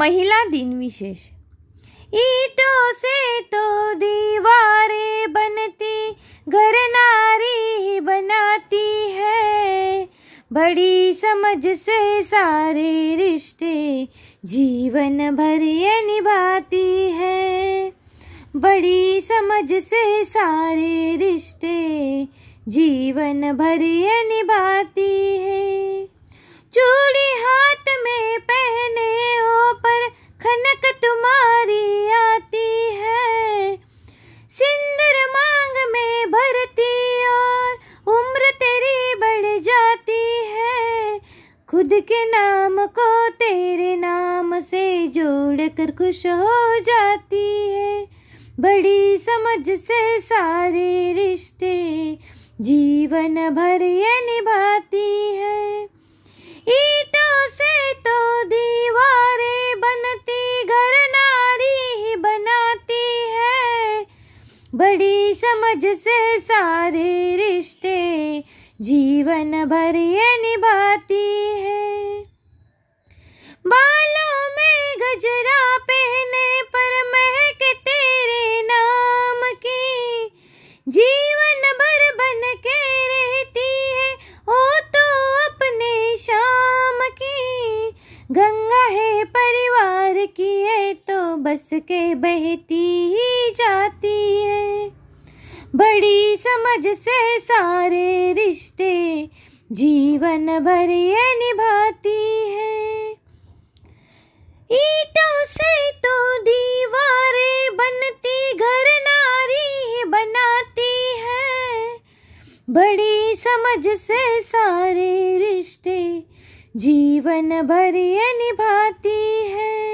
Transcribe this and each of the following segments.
महिला दिन विशेष ईटों से तो दीवारें बनती घर नारी ही बनाती है बड़ी समझ से सारे रिश्ते जीवन भर ये निभाती है बड़ी समझ से सारे रिश्ते जीवन भर ये निभाती है चूड़ी हाथ में खुद के नाम को तेरे नाम से जोड़ कर खुश हो जाती है बड़ी समझ से सारे रिश्ते जीवन भर ये निभाती है ईटों से तो दीवारें बनती घर नारी ही बनाती है बड़ी समझ से सारे रिश्ते जीवन भर ये निभाती बालों में गजरा पहने पर महक तेरे नाम की जीवन भर बन के रहती है ओ तो अपने शाम की गंगा है परिवार की है तो बस के बहती ही जाती है बड़ी समझ से सारे रिश्ते जीवन भर ये निभाती है बड़ी समझ से सारे रिश्ते जीवन भर ये निभाती है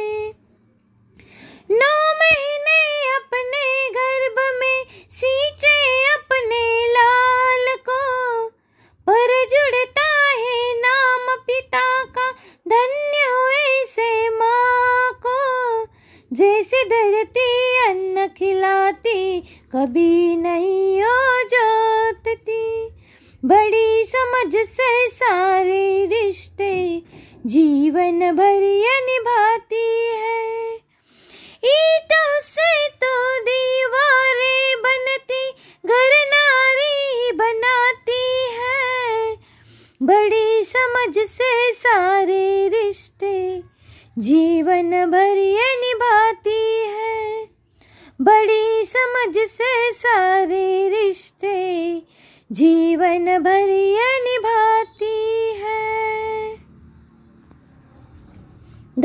करती अन्न खिलाती कभी नहीं हो जोतती बड़ी समझ से सारे रिश्ते जीवन भर ये निभाती है ईटों से तो दीवारें बनती घर नारी बनाती है बड़ी समझ से सारे रिश्ते जीवन भर ये बड़ी समझ से सारे रिश्ते जीवन भर ये निभाती है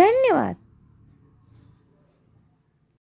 धन्यवाद